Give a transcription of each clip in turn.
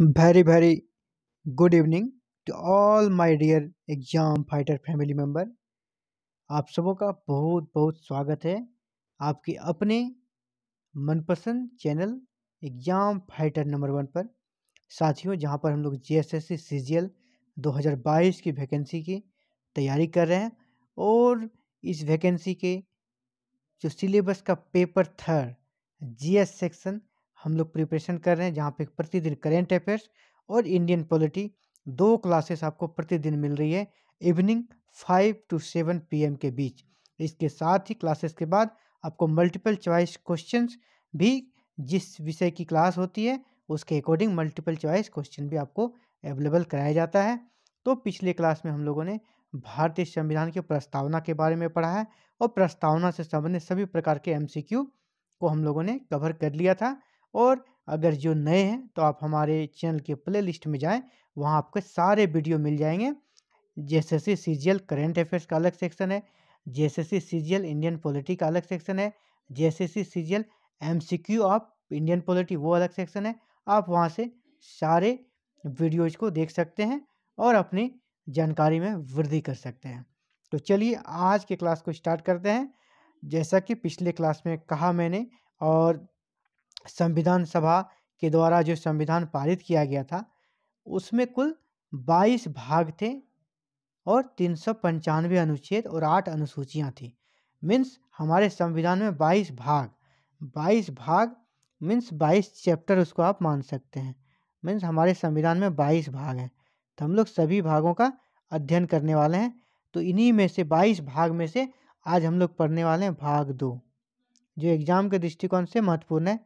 very very good evening to all my dear exam fighter family member आप सबों का बहुत बहुत स्वागत है आपके अपने मनपसंद channel exam fighter number one पर साथियों जहां पर हम लोग J S S C G L दो हज़ार बाईस की वैकेंसी की तैयारी कर रहे हैं और इस वैकेंसी के जो सिलेबस का paper third G S section हम लोग प्रिपरेशन कर रहे हैं जहाँ पे प्रतिदिन करेंट अफेयर्स और इंडियन पॉलिटी दो क्लासेस आपको प्रतिदिन मिल रही है evening five to seven P के बीच इसके साथ ही क्लासेस के बाद आपको मल्टीपल चॉइस क्वेश्चन भी जिस विषय की क्लास होती है उसके अकॉर्डिंग मल्टीपल चॉइस क्वेश्चन भी आपको अवेलेबल कराया जाता है तो पिछले क्लास में हम लोगों ने भारतीय संविधान की प्रस्तावना के बारे में पढ़ा है और प्रस्तावना से संबंधित सभी प्रकार के एमसीक्यू को हम लोगों ने कवर कर लिया था और अगर जो नए हैं तो आप हमारे चैनल के प्ले लिस्ट में जाएं वहाँ आपको सारे वीडियो मिल जाएंगे जैसे C C G L current affairs का अलग सेक्शन है जैसे C C G L Indian polity का अलग सेक्शन है जैसे C C G L M C Q of Indian polity वो अलग सेक्शन है आप वहाँ से सारे वीडियोज को देख सकते हैं और अपनी जानकारी में वृद्धि कर सकते हैं तो चलिए आज के क्लास को स्टार्ट करते हैं जैसा कि पिछले क्लास में कहा मैंने और संविधान सभा के द्वारा जो संविधान पारित किया गया था उसमें कुल 22 भाग थे और तीन सौ पंचानवे अनुच्छेद और आठ अनुसूचियाँ थीं मीन्स हमारे संविधान में 22 भाग 22 भाग मीन्स 22 चैप्टर उसको आप मान सकते हैं मीन्स हमारे संविधान में 22 भाग हैं तो हम लोग सभी भागों का अध्ययन करने वाले हैं तो इन्हीं में से 22 भाग में से आज हम लोग पढ़ने वाले हैं भाग दो जो एग्ज़ाम के दृष्टिकोण से महत्वपूर्ण है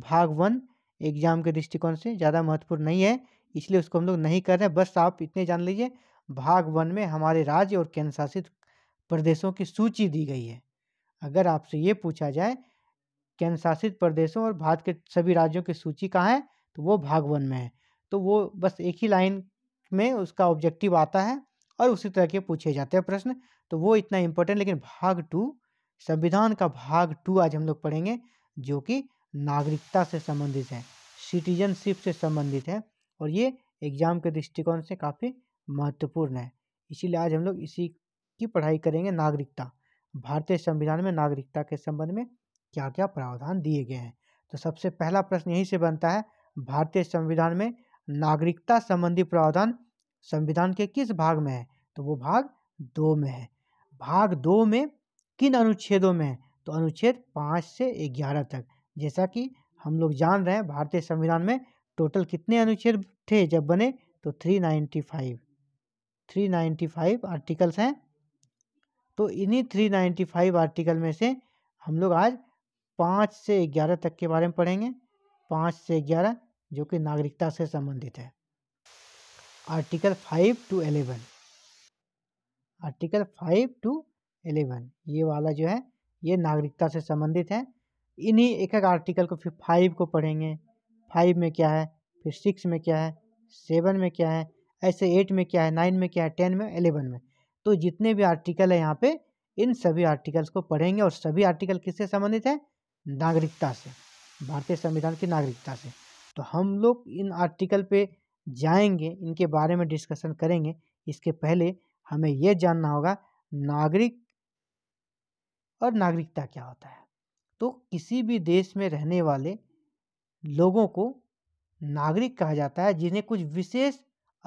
भाग वन एग्जाम के दृष्टिकोण से ज़्यादा महत्वपूर्ण नहीं है इसलिए उसको हम लोग नहीं कर रहे हैं बस आप इतने जान लीजिए भाग वन में हमारे राज्य और केंद्र शासित प्रदेशों की सूची दी गई है अगर आपसे ये पूछा जाए केंद्र शासित प्रदेशों और भारत के सभी राज्यों की सूची कहाँ है तो वो भाग वन में है तो वो बस एक ही लाइन में उसका ऑब्जेक्टिव आता है और उसी तरह के पूछे जाते हैं प्रश्न तो वो इतना इम्पोर्टेंट लेकिन भाग टू संविधान का भाग टू आज हम लोग पढ़ेंगे जो कि नागरिकता से संबंधित है सिटीजनशिप से संबंधित है और ये एग्ज़ाम के दृष्टिकोण से काफ़ी महत्वपूर्ण है इसीलिए आज हम लोग इसी की पढ़ाई करेंगे नागरिकता भारतीय संविधान में नागरिकता के संबंध में क्या क्या प्रावधान दिए गए हैं तो सबसे पहला प्रश्न यहीं से बनता है भारतीय संविधान में नागरिकता संबंधी प्रावधान संविधान के किस भाग में है तो वो भाग दो में है भाग दो में किन अनुच्छेदों में है तो अनुच्छेद पाँच से ग्यारह तक जैसा कि हम लोग जान रहे हैं भारतीय संविधान में टोटल कितने अनुच्छेद थे जब बने तो three ninety five three ninety five articles हैं तो इन्हीं थ्री नाइन्टी फाइव आर्टिकल में से हम लोग आज पाँच से ग्यारह तक के बारे में पढ़ेंगे पाँच से ग्यारह जो कि नागरिकता से संबंधित है article five two eleven article five two eleven ये वाला जो है ये नागरिकता से संबंधित है इन्हीं एक एक आर्टिकल को फिर फाइव को पढ़ेंगे फाइव में क्या है फिर सिक्स में क्या है सेवन में क्या है ऐसे एट में क्या है नाइन में क्या है टेन में एलेवन में तो जितने भी आर्टिकल है यहाँ पे इन सभी आर्टिकल्स को पढ़ेंगे और सभी आर्टिकल किससे संबंधित है नागरिकता से भारतीय संविधान की नागरिकता से तो हम लोग इन आर्टिकल पे जाएंगे इनके बारे में डिस्कशन करेंगे इसके पहले हमें यह जानना होगा नागरिक और नागरिकता क्या होता है तो किसी भी देश में रहने वाले लोगों को नागरिक कहा जाता है जिन्हें कुछ विशेष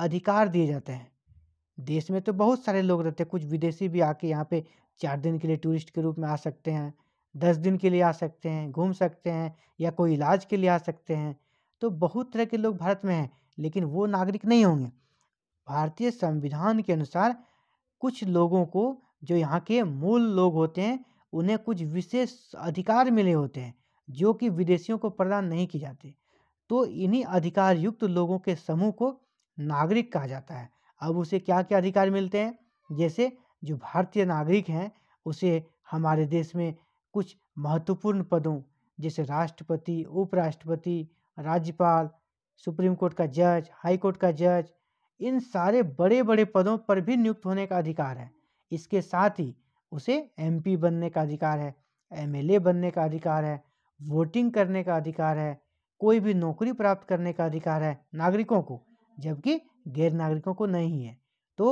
अधिकार दिए जाते हैं देश में तो बहुत सारे लोग रहते हैं कुछ विदेशी भी आके यहाँ पे चार दिन के लिए टूरिस्ट के रूप में आ सकते हैं दस दिन के लिए आ सकते हैं घूम सकते हैं या कोई इलाज के लिए आ सकते हैं तो बहुत तरह के लोग भारत में हैं लेकिन वो नागरिक नहीं होंगे भारतीय संविधान के अनुसार कुछ लोगों को जो यहाँ के मूल लोग होते हैं उन्हें कुछ विशेष अधिकार मिले होते हैं जो कि विदेशियों को प्रदान नहीं किए जाते तो इन्हीं अधिकार युक्त लोगों के समूह को नागरिक कहा जाता है अब उसे क्या क्या अधिकार मिलते हैं जैसे जो भारतीय नागरिक हैं उसे हमारे देश में कुछ महत्वपूर्ण पदों जैसे राष्ट्रपति उपराष्ट्रपति राज्यपाल सुप्रीम कोर्ट का जज हाई कोर्ट का जज इन सारे बड़े बड़े पदों पर भी नियुक्त होने का अधिकार है इसके साथ ही उसे एमपी बनने का अधिकार है एमएलए बनने का अधिकार है वोटिंग करने का अधिकार है कोई भी नौकरी प्राप्त करने का अधिकार है नागरिकों को जबकि गैर नागरिकों को नहीं है तो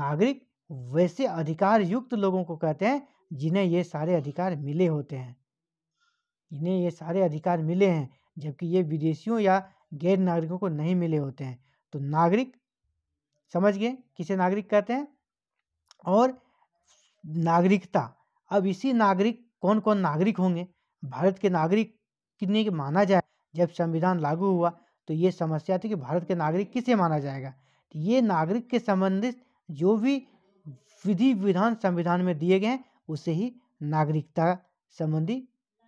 नागरिक वैसे अधिकार युक्त लोगों को कहते हैं जिन्हें ये सारे अधिकार मिले होते हैं इन्हें ये सारे अधिकार मिले हैं जबकि ये विदेशियों या गैर नागरिकों को नहीं मिले होते हैं तो नागरिक समझ गए किसे नागरिक कहते हैं और नागरिकता अब इसी नागरिक कौन कौन नागरिक होंगे भारत के नागरिक कितने के माना जाए जब संविधान लागू हुआ तो ये समस्या थी कि भारत के नागरिक किसे माना जाएगा तो ये नागरिक के संबंधित जो भी विधि विधान संविधान में दिए गए हैं उसे ही नागरिकता संबंधी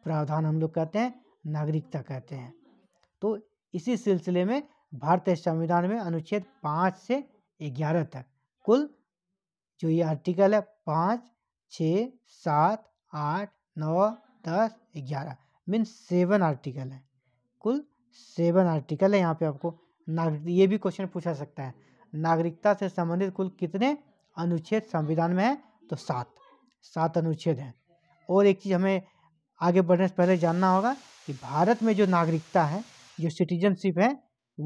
प्रावधान हम लोग कहते हैं नागरिकता कहते हैं तो इसी सिलसिले में भारतीय संविधान में अनुच्छेद पाँच से ग्यारह तक कुल जो ये आर्टिकल है पाँच छ सात आठ नौ दस ग्यारह मीन सेवन आर्टिकल है कुल सेवन आर्टिकल है यहाँ पे आपको नागरिक ये भी क्वेश्चन पूछा सकता है नागरिकता से संबंधित कुल कितने अनुच्छेद संविधान में है तो सात सात अनुच्छेद हैं और एक चीज़ हमें आगे बढ़ने से पहले जानना होगा कि भारत में जो नागरिकता है जो सिटीजनशिप है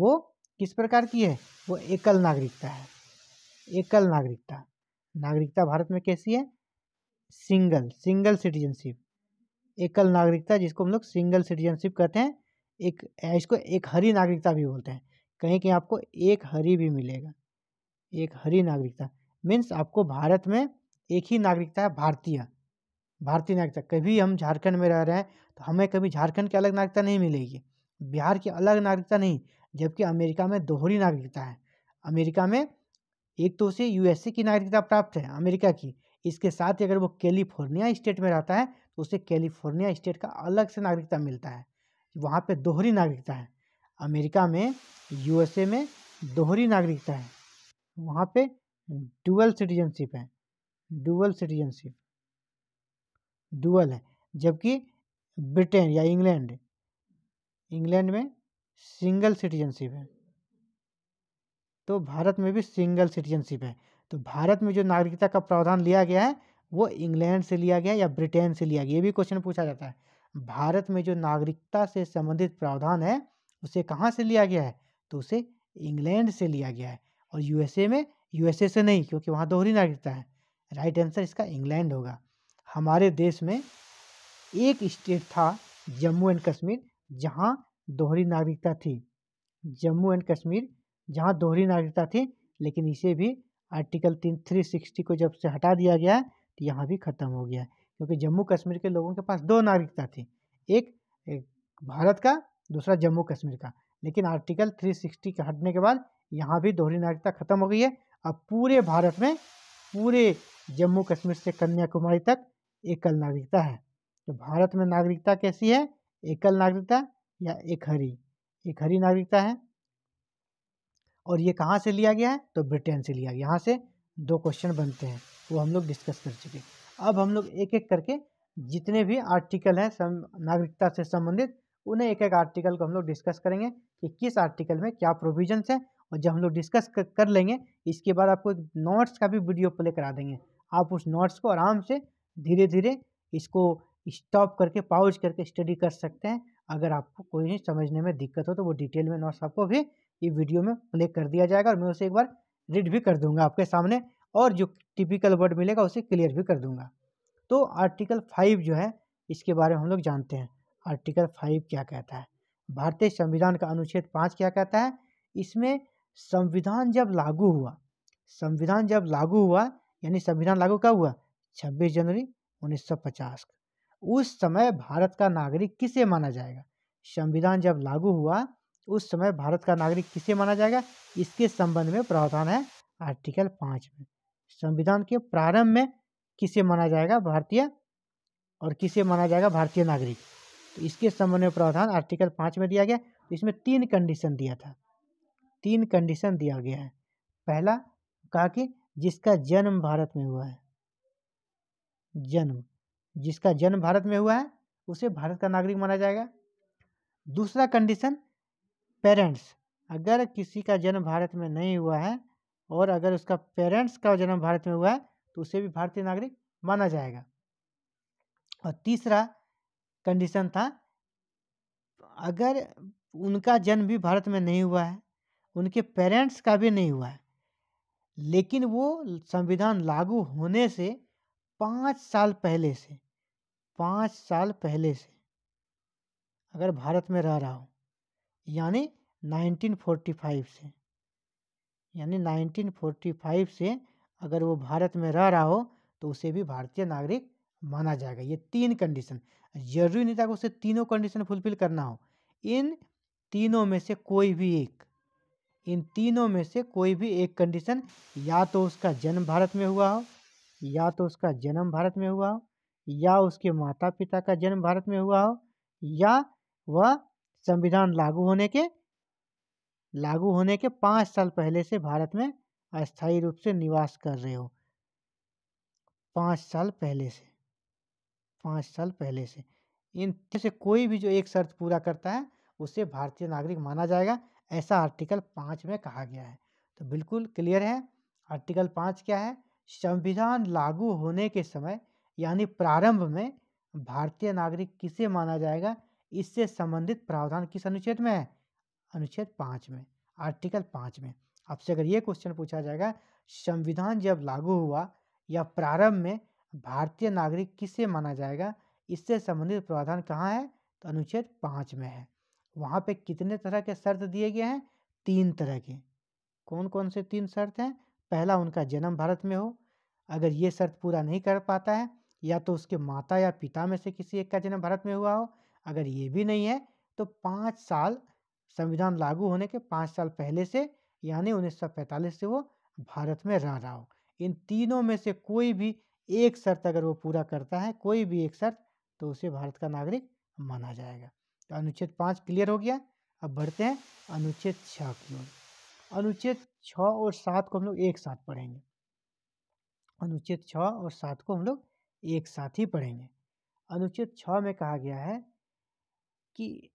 वो किस प्रकार की है वो एकल नागरिकता है एकल नागरिकता नागरिकता भारत में कैसी है सिंगल सिंगल सिटीजनशिप एकल नागरिकता जिसको हम लोग सिंगल सिटीजनशिप कहते हैं एक इसको एक हरी नागरिकता भी बोलते हैं कहीं कहीं आपको एक हरी भी मिलेगा एक हरी नागरिकता मीन्स आपको भारत में एक ही नागरिकता है भारतीय भारतीय नागरिकता कभी हम झारखंड में रह रहे हैं तो हमें कभी झारखंड की अलग नागरिकता नहीं मिलेगी बिहार की अलग नागरिकता नहीं जबकि अमेरिका में दोहरी नागरिकता है अमेरिका में एक तो उसे यूएसए की नागरिकता प्राप्त है अमेरिका की इसके साथ ही अगर वो कैलिफोर्निया स्टेट में रहता है तो उसे कैलिफोर्निया स्टेट का अलग से नागरिकता मिलता है वहाँ पे दोहरी नागरिकता है अमेरिका में यूएसए में दोहरी नागरिकता है वहाँ पे डुअल सिटीजनशिप है डुअल सिटीजनशिप डुअल है जबकि ब्रिटेन या इंग्लैंड इंग्लैंड में सिंगल सिटीजनशिप है तो भारत में भी सिंगल सिटीजनशिप है तो भारत में जो नागरिकता का प्रावधान लिया गया है वो इंग्लैंड से लिया गया या ब्रिटेन से लिया गया ये भी क्वेश्चन पूछा जाता है भारत में जो नागरिकता से संबंधित प्रावधान है उसे कहाँ से लिया गया है तो उसे इंग्लैंड से लिया गया है और यूएसए में यूएसए से नहीं क्योंकि वहाँ दोहरी नागरिकता है राइट आंसर इसका इंग्लैंड होगा हमारे देश में एक स्टेट था जम्मू एंड कश्मीर जहाँ दोहरी नागरिकता थी जम्मू एंड कश्मीर जहाँ दोहरी नागरिकता थी लेकिन इसे भी आर्टिकल तीन थ्री सिक्सटी को जब से हटा दिया गया है तो यहाँ भी ख़त्म हो गया है क्योंकि जम्मू कश्मीर के लोगों के पास दो नागरिकता थी एक, एक भारत का दूसरा जम्मू कश्मीर का लेकिन आर्टिकल 360 के हटने के बाद यहाँ भी दोहरी नागरिकता खत्म हो गई है अब पूरे भारत में पूरे जम्मू कश्मीर से कन्याकुमारी तक एकल नागरिकता है तो भारत में नागरिकता कैसी है एकल नागरिकता या एक हरी एक हरी नागरिकता है और ये कहाँ से लिया गया है तो ब्रिटेन से लिया गया यहाँ से दो क्वेश्चन बनते हैं वो हम लोग डिस्कस कर चुके अब हम लोग एक एक करके जितने भी आर्टिकल हैं नागरिकता से संबंधित उन्हें एक एक आर्टिकल को हम लोग डिस्कस करेंगे कि किस आर्टिकल में क्या प्रोविजंस हैं और जब हम लोग डिस्कस कर लेंगे इसके बाद आपको एक नोट्स का भी वीडियो प्ले करा देंगे आप उस नोट्स को आराम से धीरे धीरे इसको स्टॉप करके पाउज करके स्टडी कर सकते हैं अगर आपको कोई समझने में दिक्कत हो तो वो डिटेल में नोट्स आपको भी ये वीडियो में प्ले कर दिया जाएगा और मैं उसे एक बार रीड भी कर दूंगा आपके सामने और जो टिपिकल वर्ड मिलेगा उसे क्लियर भी कर दूंगा तो आर्टिकल फाइव जो है इसके बारे में हम लोग जानते हैं आर्टिकल फाइव क्या कहता है भारतीय संविधान का अनुच्छेद पाँच क्या कहता है इसमें संविधान जब लागू हुआ संविधान जब लागू हुआ यानी संविधान लागू कब हुआ छब्बीस जनवरी उन्नीस उस समय भारत का नागरिक किसे माना जाएगा संविधान जब लागू हुआ उस समय भारत का नागरिक किसे माना जाएगा इसके संबंध में प्रावधान है आर्टिकल पाँच में संविधान के प्रारंभ में किसे माना जाएगा भारतीय और किसे माना जाएगा भारतीय नागरिक तो इसके संबंध में प्रावधान आर्टिकल पाँच में दिया गया तो इसमें तीन कंडीशन दिया था तीन कंडीशन दिया गया है पहला कहा कि जिसका जन्म भारत में हुआ है जन्म जिसका जन्म भारत में हुआ है उसे भारत का नागरिक माना जाएगा दूसरा कंडीशन पेरेंट्स अगर किसी का जन्म भारत में नहीं हुआ है और अगर उसका पेरेंट्स का जन्म भारत में हुआ है तो उसे भी भारतीय नागरिक माना जाएगा और तीसरा कंडीशन था अगर उनका जन्म भी भारत में नहीं हुआ है उनके पेरेंट्स का भी नहीं हुआ है लेकिन वो संविधान लागू होने से पाँच साल पहले से पाँच साल पहले से अगर भारत में रह रहा हूँ यानी 1945 से यानी 1945 से अगर वो भारत में रह रहा हो तो उसे भी भारतीय नागरिक माना जाएगा ये तीन कंडीशन जरूरी नहीं था कि उसे तीनों कंडीशन फुलफिल करना हो इन तीनों में से कोई भी एक इन तीनों में से कोई भी एक कंडीशन या तो उसका जन्म भारत में हुआ हो या तो उसका जन्म भारत में हुआ हो या उसके माता पिता का जन्म भारत में हुआ हो या वह संविधान लागू होने के लागू होने के पाँच साल पहले से भारत में अस्थायी रूप से निवास कर रहे हो पाँच साल पहले से पाँच साल पहले से इन से कोई भी जो एक शर्त पूरा करता है उसे भारतीय नागरिक माना जाएगा ऐसा आर्टिकल पाँच में कहा गया है तो बिल्कुल क्लियर है आर्टिकल पाँच क्या है संविधान लागू होने के समय यानी प्रारंभ में भारतीय नागरिक किसे माना जाएगा इससे संबंधित प्रावधान किस अनुच्छेद में है अनुच्छेद पाँच में आर्टिकल पाँच में आपसे अगर ये क्वेश्चन पूछा जाएगा संविधान जब लागू हुआ या प्रारंभ में भारतीय नागरिक किसे माना जाएगा इससे संबंधित प्रावधान कहाँ है तो अनुच्छेद पाँच में है वहाँ पे कितने तरह के शर्त दिए गए हैं तीन तरह के कौन कौन से तीन शर्त हैं पहला उनका जन्म भारत में हो अगर ये शर्त पूरा नहीं कर पाता है या तो उसके माता या पिता में से किसी एक का जन्म भारत में हुआ हो अगर ये भी नहीं है तो पाँच साल संविधान लागू होने के पाँच साल पहले से यानी 1945 से वो भारत में रह रहा हो इन तीनों में से कोई भी एक शर्त अगर वो पूरा करता है कोई भी एक शर्त तो उसे भारत का नागरिक माना जाएगा तो अनुच्छेद पाँच क्लियर हो गया अब बढ़ते हैं अनुच्छेद छः की ओर अनुच्छेद छ और सात को हम लोग एक साथ पढ़ेंगे अनुच्छेद छ और सात को हम लोग एक साथ ही पढ़ेंगे अनुच्छेद छ में कहा गया है कि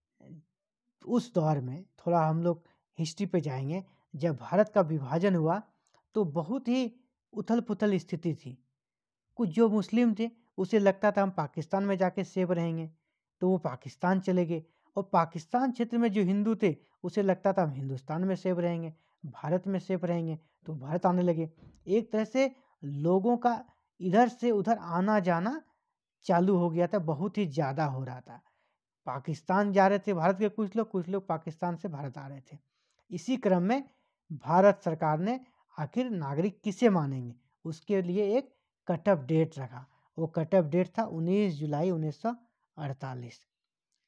उस दौर में थोड़ा हम लोग हिस्ट्री पे जाएंगे जब भारत का विभाजन हुआ तो बहुत ही उथल पुथल स्थिति थी कुछ जो मुस्लिम थे उसे लगता था हम पाकिस्तान में जाके सेव रहेंगे तो वो पाकिस्तान चले गए और पाकिस्तान क्षेत्र में जो हिंदू थे उसे लगता था हम हिंदुस्तान में सेव रहेंगे भारत में सेव रहेंगे तो भारत आने लगे एक तरह से लोगों का इधर से उधर आना जाना चालू हो गया था बहुत ही ज़्यादा हो रहा था पाकिस्तान जा रहे थे भारत के कुछ लोग कुछ लोग पाकिस्तान से भारत आ रहे थे इसी क्रम में भारत सरकार ने आखिर नागरिक किसे मानेंगे उसके लिए एक कट ऑफ डेट रखा वो कट ऑफ डेट था 19 जुलाई 1948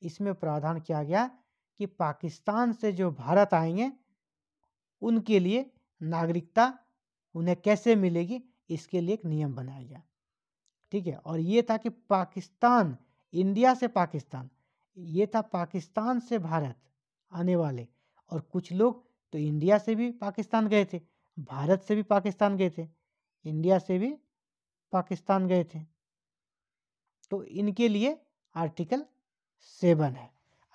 इसमें प्रावधान किया गया कि पाकिस्तान से जो भारत आएंगे उनके लिए नागरिकता उन्हें कैसे मिलेगी इसके लिए एक नियम बनाया गया ठीक है और ये था कि पाकिस्तान इंडिया से पाकिस्तान ये था पाकिस्तान से भारत आने वाले और कुछ लोग तो इंडिया से भी पाकिस्तान गए थे भारत से भी पाकिस्तान गए थे इंडिया से भी पाकिस्तान गए थे तो इनके लिए आर्टिकल सेवन है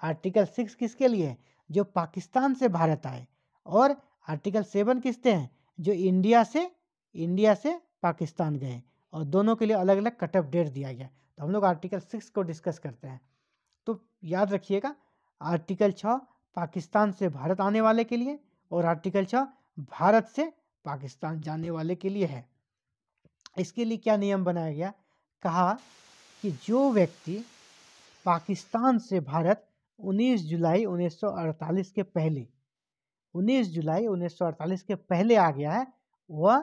आर्टिकल सिक्स किसके लिए है जो पाकिस्तान से भारत आए और आर्टिकल सेवन किसते हैं जो इंडिया से इंडिया से पाकिस्तान गए और दोनों के लिए अलग अलग कट ऑफ डेट दिया गया तो हम लोग आर्टिकल सिक्स को डिस्कस करते हैं तो याद रखिएगा आर्टिकल छः पाकिस्तान से भारत आने वाले के लिए और आर्टिकल छः भारत से पाकिस्तान जाने वाले के लिए है इसके लिए क्या नियम बनाया गया कहा कि जो व्यक्ति पाकिस्तान से भारत 19 जुलाई 1948 के पहले 19 जुलाई 1948 के पहले आ गया है वह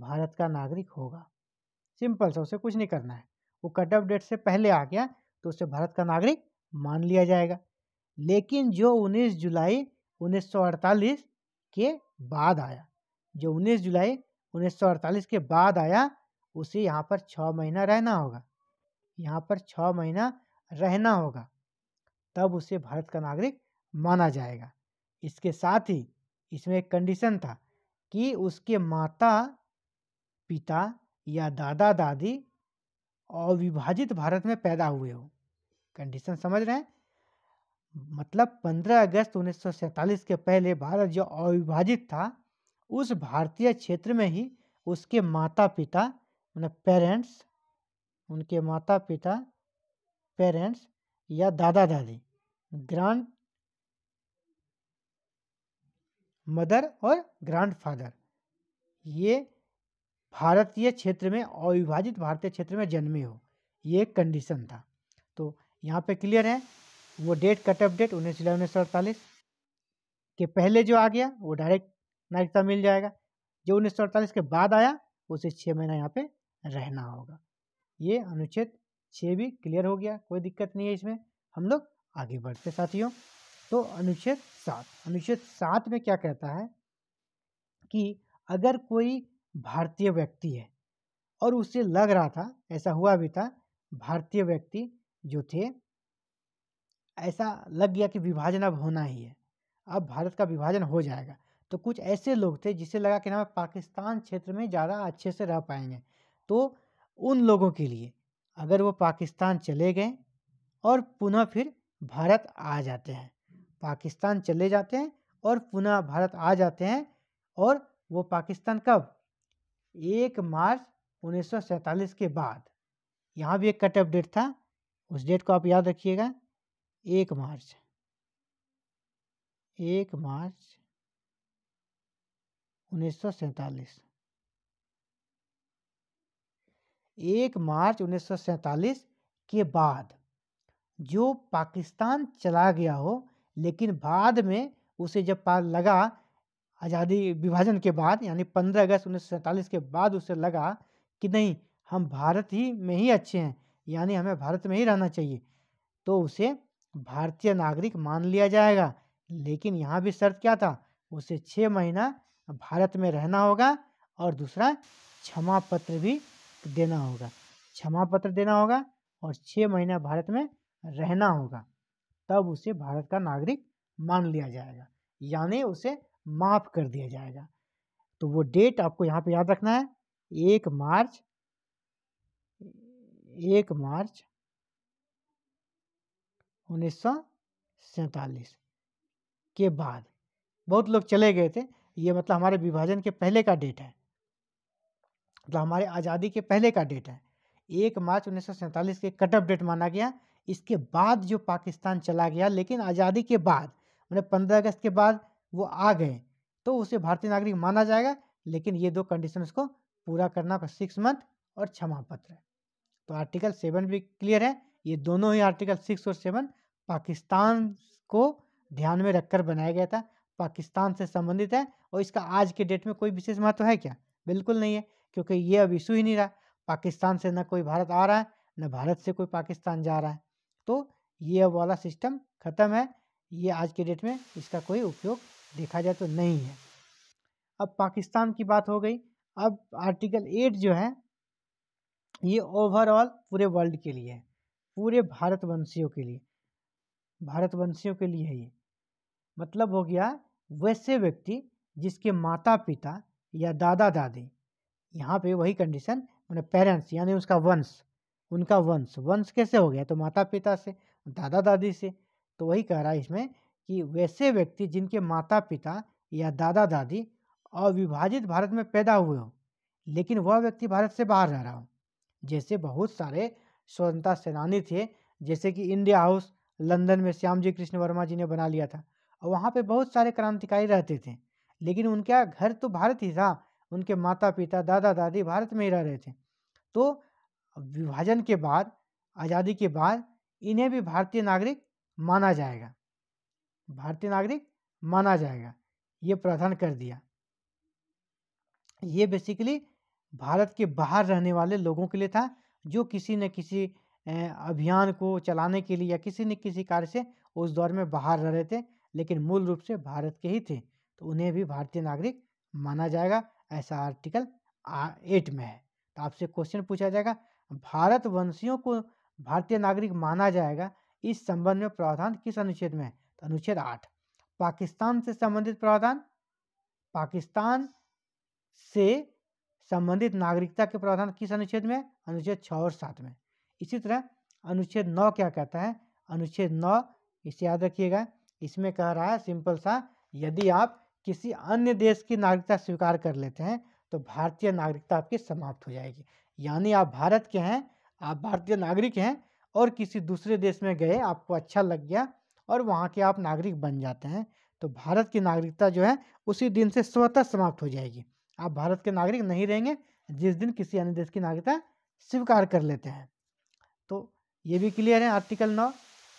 भारत का नागरिक होगा सिंपल सा उसे कुछ नहीं करना है वो कट ऑफ डेट से पहले आ गया तो उसे भारत का नागरिक मान लिया जाएगा लेकिन जो 19 जुलाई 1948 के बाद आया जो 19 जुलाई 1948 के बाद आया उसे यहाँ पर छः महीना रहना होगा यहाँ पर छः महीना रहना होगा तब उसे भारत का नागरिक माना जाएगा इसके साथ ही इसमें एक कंडीशन था कि उसके माता पिता या दादा दादी अविभाजित भारत में पैदा हुए हो कंडीशन समझ रहे हैं मतलब 15 अगस्त 1947 के पहले भारत जो अविभाजित था उस भारतीय क्षेत्र में ही उसके माता पिता मतलब पेरेंट्स उनके माता पिता पेरेंट्स या दादा दादी ग्रांड मदर और ग्रैंडफादर ये भारतीय क्षेत्र में अविभाजित भारतीय क्षेत्र में जन्मे हो ये एक कंडीशन था तो यहाँ पे क्लियर है वो डेट कट ऑफ डेट उन्नीस जुलाई उन्नीस सौ अड़तालीस के पहले जो आ गया वो डायरेक्ट नागरिकता मिल जाएगा जो उन्नीस सौ अड़तालीस के बाद आया उसे छः महीना यहाँ पे रहना होगा ये अनुच्छेद छः भी क्लियर हो गया कोई दिक्कत नहीं है इसमें हम लोग आगे बढ़ते साथियों तो अनुच्छेद सात अनुच्छेद सात में क्या कहता है कि अगर कोई भारतीय व्यक्ति है और उसे लग रहा था ऐसा हुआ भी था भारतीय व्यक्ति जो थे ऐसा लग गया कि विभाजन अब होना ही है अब भारत का विभाजन हो जाएगा तो कुछ ऐसे लोग थे जिसे लगा कि ना पाकिस्तान क्षेत्र में ज़्यादा अच्छे से रह पाएंगे तो उन लोगों के लिए अगर वो पाकिस्तान चले गए और पुनः फिर भारत आ जाते हैं पाकिस्तान चले जाते हैं और पुनः भारत आ जाते हैं और वो पाकिस्तान कब एक मार्च उन्नीस के बाद यहाँ भी एक कटअप डेट था उस डेट को आप याद रखिएगा एक मार्च एक मार्च उन्नीस एक मार्च उन्नीस के बाद जो पाकिस्तान चला गया हो लेकिन बाद में उसे जब लगा आज़ादी विभाजन के बाद यानी पंद्रह अगस्त उन्नीस के बाद उसे लगा कि नहीं हम भारत ही में ही अच्छे हैं यानी हमें भारत में ही रहना चाहिए तो उसे भारतीय नागरिक मान लिया जाएगा लेकिन यहाँ भी शर्त क्या था उसे छः महीना भारत में रहना होगा और दूसरा क्षमा पत्र भी देना होगा क्षमा पत्र देना होगा और छः महीना भारत में रहना होगा तब उसे भारत का नागरिक मान लिया जाएगा यानी उसे माफ़ कर दिया जाएगा तो वो डेट आपको यहाँ पे याद रखना है एक मार्च एक मार्च उन्नीस सौ के बाद बहुत लोग चले गए थे ये मतलब हमारे विभाजन के पहले का डेट है मतलब हमारे आज़ादी के पहले का डेट है एक मार्च उन्नीस सौ के कट ऑफ डेट माना गया इसके बाद जो पाकिस्तान चला गया लेकिन आज़ादी के बाद मतलब पंद्रह अगस्त के बाद वो आ गए तो उसे भारतीय नागरिक माना जाएगा लेकिन ये दो कंडीशन उसको पूरा करना होगा सिक्स मंथ और क्षमा पत्र तो आर्टिकल सेवन भी क्लियर है ये दोनों ही आर्टिकल सिक्स और सेवन पाकिस्तान को ध्यान में रखकर बनाया गया था पाकिस्तान से संबंधित है और इसका आज के डेट में कोई विशेष महत्व है क्या बिल्कुल नहीं है क्योंकि ये अब इशू ही नहीं रहा पाकिस्तान से ना कोई भारत आ रहा है न भारत से कोई पाकिस्तान जा रहा है तो ये वाला सिस्टम ख़त्म है ये आज के डेट में इसका कोई उपयोग देखा जाए तो नहीं है अब पाकिस्तान की बात हो गई अब आर्टिकल एट जो है ये ओवरऑल पूरे वर्ल्ड के लिए है पूरे भारतवंशियों के लिए भारतवंशियों के लिए है ये मतलब हो गया वैसे व्यक्ति जिसके माता पिता या दादा दादी यहाँ पे वही कंडीशन मैंने पेरेंट्स यानी उसका वंश उनका वंश वंश कैसे हो गया तो माता पिता से दादा दादी से तो वही कह रहा है इसमें कि वैसे व्यक्ति जिनके माता पिता या दादा दादी अविभाजित भारत में पैदा हुए हों लेकिन वह व्यक्ति भारत से बाहर रह रहा हो जैसे बहुत सारे स्वतंत्रता सेनानी थे जैसे कि इंडिया हाउस लंदन में श्याम जी कृष्ण वर्मा जी ने बना लिया था और वहाँ पे बहुत सारे क्रांतिकारी रहते थे लेकिन उनका घर तो भारत ही था उनके माता पिता दादा दादी भारत में ही रह रहे थे तो विभाजन के बाद आज़ादी के बाद इन्हें भी भारतीय नागरिक माना जाएगा भारतीय नागरिक माना जाएगा ये प्रावधान कर दिया ये बेसिकली भारत के बाहर रहने वाले लोगों के लिए था जो किसी न किसी अभियान को चलाने के लिए या किसी न किसी कार्य से उस दौर में बाहर रह रहे थे लेकिन मूल रूप से भारत के ही थे तो उन्हें भी भारतीय नागरिक माना जाएगा ऐसा आर्टिकल एट में है तो आपसे क्वेश्चन पूछा जाएगा भारत वंशियों को भारतीय नागरिक माना जाएगा इस संबंध में प्रावधान किस अनुच्छेद में है तो अनुच्छेद आठ पाकिस्तान से संबंधित प्रावधान पाकिस्तान से संबंधित नागरिकता के प्रावधान किस अनुच्छेद में अनुच्छेद छः और सात में इसी तरह अनुच्छेद नौ क्या कहता है अनुच्छेद नौ इसे याद रखिएगा इसमें कह रहा है सिंपल सा यदि आप किसी अन्य देश की नागरिकता स्वीकार कर लेते हैं तो भारतीय नागरिकता आपकी समाप्त हो जाएगी यानी आप भारत के हैं आप भारतीय नागरिक हैं और किसी दूसरे देश में गए आपको अच्छा लग गया और वहाँ के आप नागरिक बन जाते हैं तो भारत की नागरिकता जो है उसी दिन से स्वतः समाप्त हो जाएगी आप भारत के नागरिक नहीं रहेंगे जिस दिन किसी अन्य देश की नागरिकता स्वीकार कर लेते हैं तो ये भी क्लियर है आर्टिकल नौ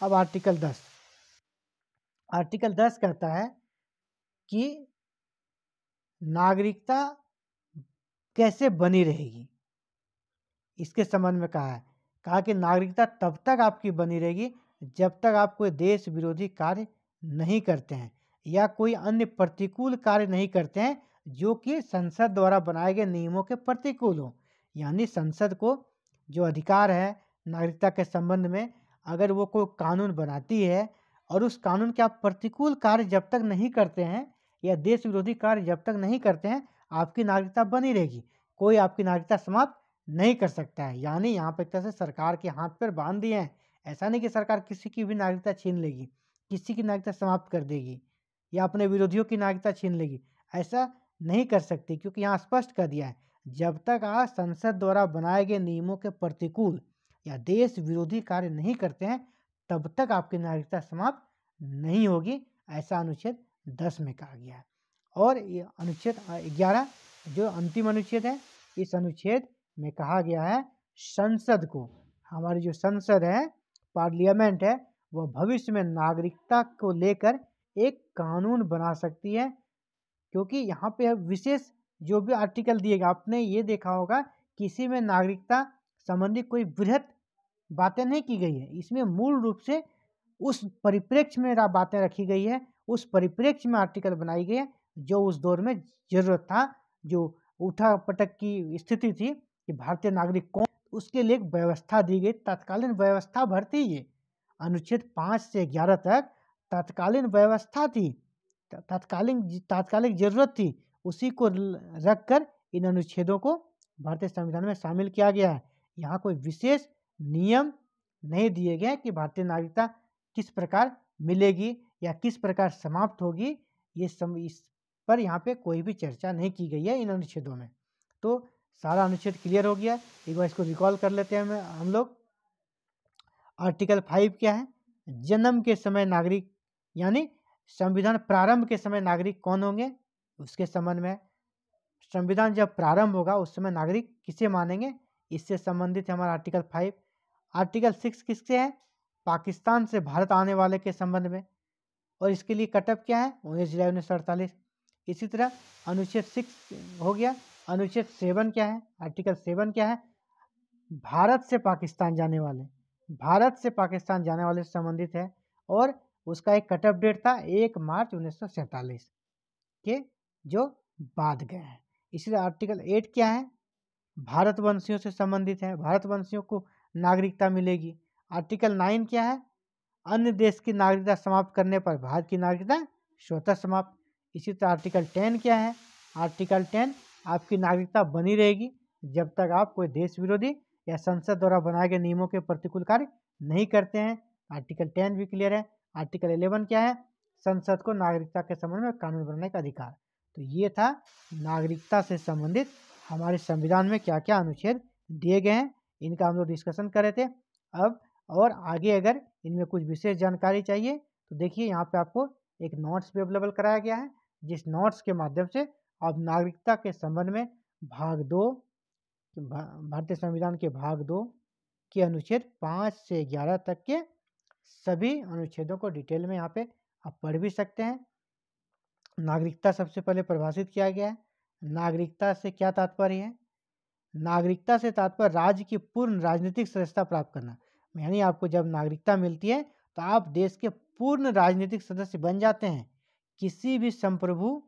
अब आर्टिकल दस आर्टिकल दस कहता है कि नागरिकता कैसे बनी रहेगी इसके संबंध में कहा है कहा कि नागरिकता तब तक आपकी बनी रहेगी जब तक आप कोई देश विरोधी कार्य नहीं करते हैं या कोई अन्य प्रतिकूल कार्य नहीं करते हैं जो कि संसद द्वारा बनाए गए नियमों के प्रतिकूल हों यानी संसद को जो अधिकार है नागरिकता के संबंध में अगर वो कोई कानून बनाती है और उस कानून के आप प्रतिकूल कार्य जब तक नहीं करते हैं या देश विरोधी कार्य जब तक नहीं करते हैं आपकी नागरिकता बनी रहेगी कोई आपकी नागरिकता समाप्त नहीं कर सकता है यानी यहाँ पर एक तरह से सरकार के हाथ पर बांध दिए हैं ऐसा नहीं कि सरकार किसी की भी नागरिकता छीन लेगी किसी की नागरिकता समाप्त कर देगी या अपने विरोधियों की नागरिकता छीन लेगी ऐसा नहीं कर सकती क्योंकि यहाँ स्पष्ट कर दिया है जब तक आप संसद द्वारा बनाए गए नियमों के प्रतिकूल या देश विरोधी कार्य नहीं करते हैं तब तक आपकी नागरिकता समाप्त नहीं होगी ऐसा अनुच्छेद दस में कहा गया है और ये अनुच्छेद ग्यारह जो अंतिम अनुच्छेद है इस अनुच्छेद में कहा गया है संसद को हमारी जो संसद है पार्लियामेंट है वह भविष्य में नागरिकता को लेकर एक कानून बना सकती है क्योंकि यहाँ पे विशेष जो भी आर्टिकल दिए गए आपने ये देखा होगा किसी में नागरिकता संबंधी कोई वृहत बातें नहीं की गई है इसमें मूल रूप से उस परिप्रेक्ष्य में बातें रखी गई है उस परिप्रेक्ष्य में आर्टिकल बनाई गई है जो उस दौर में जरूरत था जो उठा पटक की स्थिति थी कि भारतीय नागरिक कौन उसके लिए एक व्यवस्था दी गई तत्कालीन व्यवस्था भर्ती ये अनुच्छेद पाँच से ग्यारह तक तत्कालीन व्यवस्था थी तत्कालीन तात्कालिक जरूरत थी उसी को रख कर इन अनुच्छेदों को भारतीय संविधान में शामिल किया गया है यहाँ कोई विशेष नियम नहीं दिए गए कि भारतीय नागरिकता किस प्रकार मिलेगी या किस प्रकार समाप्त होगी ये सम इस पर यहाँ पे कोई भी चर्चा नहीं की गई है इन अनुच्छेदों में तो सारा अनुच्छेद क्लियर हो गया एक बार इसको रिकॉल कर लेते हैं हम लोग आर्टिकल फाइव क्या है जन्म के समय नागरिक यानी संविधान प्रारंभ के समय नागरिक कौन होंगे उसके संबंध में संविधान जब प्रारंभ होगा उस समय नागरिक किसे मानेंगे इससे संबंधित है हमारा आर्टिकल फाइव आर्टिकल सिक्स किससे है पाकिस्तान से भारत आने वाले के संबंध में और इसके लिए कटअप क्या है उन्नीस जुलाई उन्नीस इसी तरह अनुच्छेद सिक्स हो गया अनुच्छेद सेवन क्या है आर्टिकल सेवन क्या है भारत से पाकिस्तान जाने वाले भारत से पाकिस्तान जाने वाले से संबंधित है और उसका एक कटअप डेट था एक मार्च उन्नीस के जो बाद गए हैं इसलिए आर्टिकल एट क्या है भारतवंशियों से संबंधित है भारतवंशियों को नागरिकता मिलेगी आर्टिकल नाइन क्या है अन्य देश की नागरिकता समाप्त करने पर भारत की नागरिकता स्वतः समाप्त इसी तरह आर्टिकल टेन क्या है आर्टिकल टेन आपकी नागरिकता बनी रहेगी जब तक आप कोई देश विरोधी या संसद द्वारा बनाए गए नियमों के प्रतिकूल कार्य नहीं करते हैं आर्टिकल टेन भी क्लियर है आर्टिकल इलेवन क्या है संसद को नागरिकता के संबंध में कानून बनाने का अधिकार तो ये था नागरिकता से संबंधित हमारे संविधान में क्या क्या अनुच्छेद दिए गए हैं इनका हम लोग डिस्कशन कर रहे थे अब और आगे अगर इनमें कुछ विशेष जानकारी चाहिए तो देखिए यहाँ पे आपको एक नोट्स भी अवेलेबल कराया गया है जिस नोट्स के माध्यम से अब नागरिकता के संबंध में भाग दो भारतीय संविधान के भाग दो के अनुच्छेद पाँच से ग्यारह तक के सभी अनुच्छेदों को डिटेल में यहाँ पे आप पढ़ भी सकते हैं नागरिकता सबसे पहले परिभाषित किया गया है नागरिकता से क्या तात्पर्य है नागरिकता से तात्पर्य राज्य की पूर्ण राजनीतिक सदस्यता प्राप्त करना यानी आपको जब नागरिकता मिलती है तो आप देश के पूर्ण राजनीतिक सदस्य बन जाते हैं किसी भी संप्रभु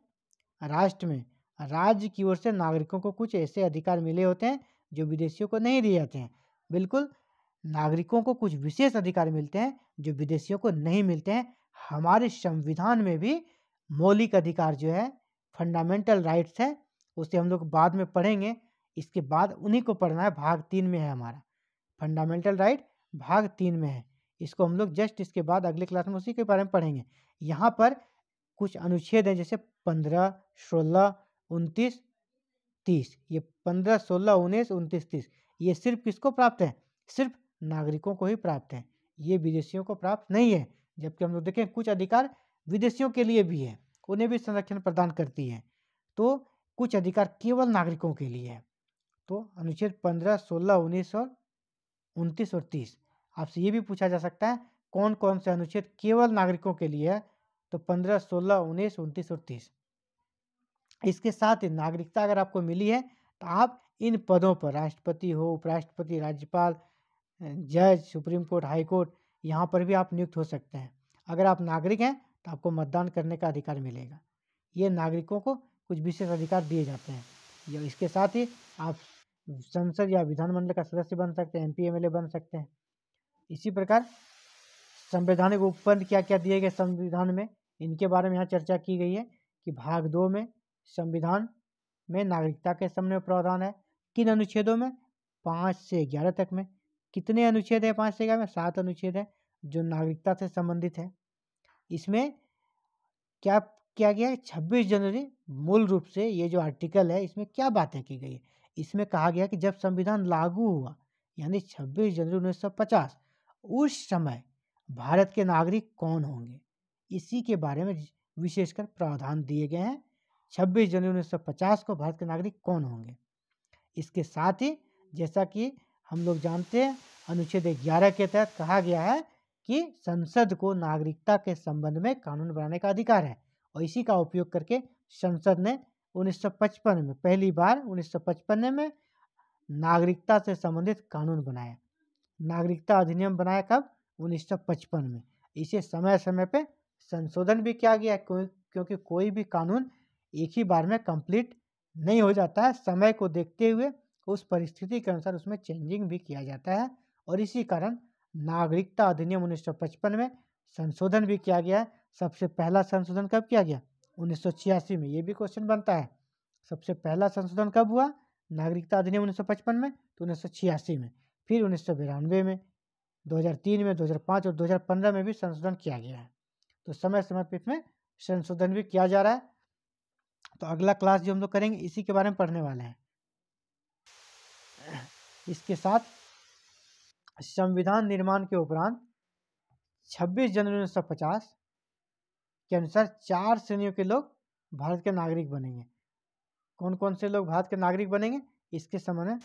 राष्ट्र में राज्य की ओर से नागरिकों को कुछ ऐसे अधिकार मिले होते हैं जो विदेशियों को नहीं दिए जाते हैं बिल्कुल नागरिकों को कुछ विशेष अधिकार मिलते हैं जो विदेशियों को नहीं मिलते हैं हमारे संविधान में भी मौलिक अधिकार जो है फंडामेंटल राइट्स है उसे हम लोग बाद में पढ़ेंगे इसके बाद उन्हीं को पढ़ना है भाग तीन में है हमारा फंडामेंटल राइट भाग तीन में है इसको हम लोग जस्ट इसके बाद अगले क्लास में उसी के बारे में पढ़ेंगे यहाँ पर कुछ अनुच्छेद हैं जैसे पंद्रह सोलह उनतीस तीस ये पंद्रह सोलह उन्नीस उनतीस तीस ये सिर्फ किसको प्राप्त है सिर्फ नागरिकों को ही प्राप्त है ये विदेशियों को प्राप्त नहीं है जबकि हम लोग देखें कुछ अधिकार विदेशियों के लिए भी है उन्हें भी संरक्षण प्रदान करती है तो कुछ अधिकार केवल नागरिकों के लिए है तो अनुच्छेद पंद्रह सोलह उन्नीस और उनतीस और तीस आपसे ये भी पूछा जा सकता है कौन कौन से अनुच्छेद केवल नागरिकों के लिए है तो पंद्रह सोलह उन्नीस उनतीस और तीस इसके साथ ही नागरिकता अगर आपको मिली है तो आप इन पदों पर राष्ट्रपति हो उपराष्ट्रपति राज्यपाल जज सुप्रीम कोर्ट हाई कोर्ट यहाँ पर भी आप नियुक्त हो सकते हैं अगर आप नागरिक हैं तो आपको मतदान करने का अधिकार मिलेगा ये नागरिकों को कुछ विशेष अधिकार दिए जाते हैं या इसके साथ ही आप संसद या विधानमंडल का सदस्य बन सकते हैं एम पी बन सकते हैं इसी प्रकार संवैधानिक उपबंध क्या क्या दिए गए संविधान में इनके बारे में यहाँ चर्चा की गई है कि भाग दो में संविधान में नागरिकता के समय प्रावधान है किन अनुच्छेदों में पाँच से ग्यारह तक में कितने अनुच्छेद है पाँच से ग्यारह में सात अनुच्छेद है जो नागरिकता से संबंधित है इसमें क्या क्या गया है छब्बीस जनवरी मूल रूप से ये जो आर्टिकल है इसमें क्या बातें की गई है इसमें कहा गया कि जब संविधान लागू हुआ यानी 26 जनवरी 1950 उस समय भारत के नागरिक कौन होंगे इसी के बारे में विशेषकर प्रावधान दिए गए हैं 26 जनवरी पचास को भारत के नागरिक कौन होंगे इसके साथ ही जैसा कि हम लोग जानते हैं अनुच्छेद ग्यारह के तहत कहा गया है कि संसद को नागरिकता के संबंध में कानून बनाने का अधिकार है और इसी का उपयोग करके संसद ने 1955 में पहली बार 1955 में नागरिकता से संबंधित कानून बनाया नागरिकता अधिनियम बनाया कब 1955 में इसे समय समय पे संशोधन भी किया गया क्योंकि कोई भी कानून एक ही बार में कंप्लीट नहीं हो जाता है समय को देखते हुए उस परिस्थिति के अनुसार उसमें चेंजिंग भी किया जाता है और इसी कारण नागरिकता अधिनियम उन्नीस में संशोधन भी किया गया है सबसे पहला संशोधन कब किया गया उन्नीस में ये भी क्वेश्चन बनता है सबसे पहला संशोधन कब हुआ नागरिकता अधिनियम उन्नीस में तो उन्नीस में फिर उन्नीस में 2003 में 2005 और 2015 में भी संशोधन किया गया है तो समय समय पर इसमें संशोधन भी किया जा रहा है तो अगला क्लास जो हम लोग करेंगे इसी के बारे में पढ़ने वाले हैं इसके साथ संविधान निर्माण के उपरांत 26 जनवरी उन्नीस के अनुसार चार श्रेणियों के लोग भारत के नागरिक बनेंगे कौन कौन से लोग भारत के नागरिक बनेंगे इसके संबंध में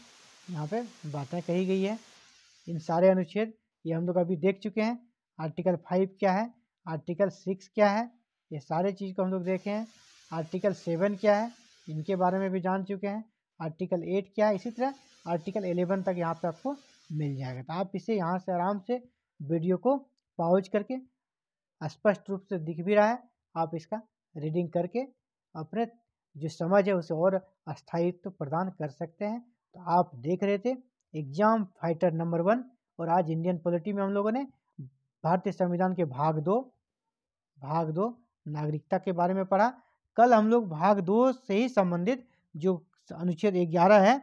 यहाँ पे बातें कही गई है इन सारे अनुच्छेद ये हम लोग अभी देख चुके हैं आर्टिकल फाइव क्या है आर्टिकल सिक्स क्या है ये सारे चीज़ को हम लोग देखे हैं आर्टिकल सेवन क्या है इनके बारे में भी जान चुके हैं आर्टिकल एट क्या है इसी तरह आर्टिकल एलेवन तक यहाँ पे आपको मिल जाएगा तो आप इसे यहाँ से आराम से वीडियो को पाउज करके स्पष्ट रूप से दिख भी रहा है आप इसका रीडिंग करके अपने जो समझ है उसे और स्थायित्व प्रदान कर सकते हैं तो आप देख रहे थे एग्जाम फाइटर नंबर वन और आज इंडियन पॉलिटी में हम लोगों ने भारतीय संविधान के भाग दो भाग दो नागरिकता के बारे में पढ़ा कल हम लोग भाग दो से ही संबंधित जो अनुच्छेद ग्यारह है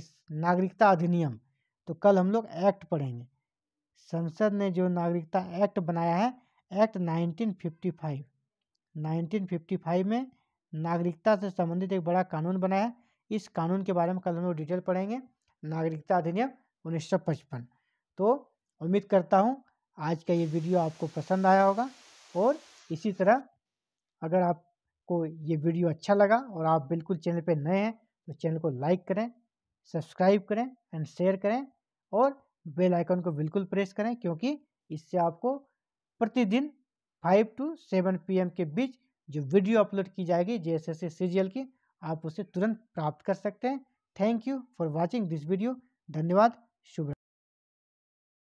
इस नागरिकता अधिनियम तो कल हम लोग एक्ट पढ़ेंगे संसद ने जो नागरिकता एक्ट बनाया है एक्ट 1955 1955 में नागरिकता से संबंधित एक बड़ा कानून बनाया है इस कानून के बारे में कल हम लोग डिटेल पढ़ेंगे नागरिकता अधिनियम उन्नीस तो उम्मीद करता हूँ आज का ये वीडियो आपको पसंद आया होगा और इसी तरह अगर आपको ये वीडियो अच्छा लगा और आप बिल्कुल चैनल पे नए हैं तो चैनल को लाइक करें सब्सक्राइब करें एंड शेयर करें और बेल आइकन को बिल्कुल प्रेस करें क्योंकि इससे आपको प्रतिदिन फाइव टू सेवन पीएम के बीच जो वीडियो अपलोड की जाएगी जे एस सीरियल की आप उसे तुरंत प्राप्त कर सकते हैं thank you for watching this video धन्यवाद शुभ